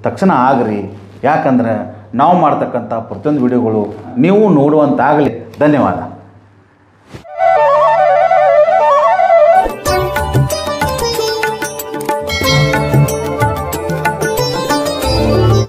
ತಕ್ಷಣ ಆಗ್ರಿ ಯಾಕಂದರೆ ನಾವು ಮಾಡ್ತಕ್ಕಂಥ ಪ್ರತಿಯೊಂದು ವಿಡಿಯೋಗಳು ನೀವು ನೋಡುವಂತಾಗಲಿ ಧನ್ಯವಾದ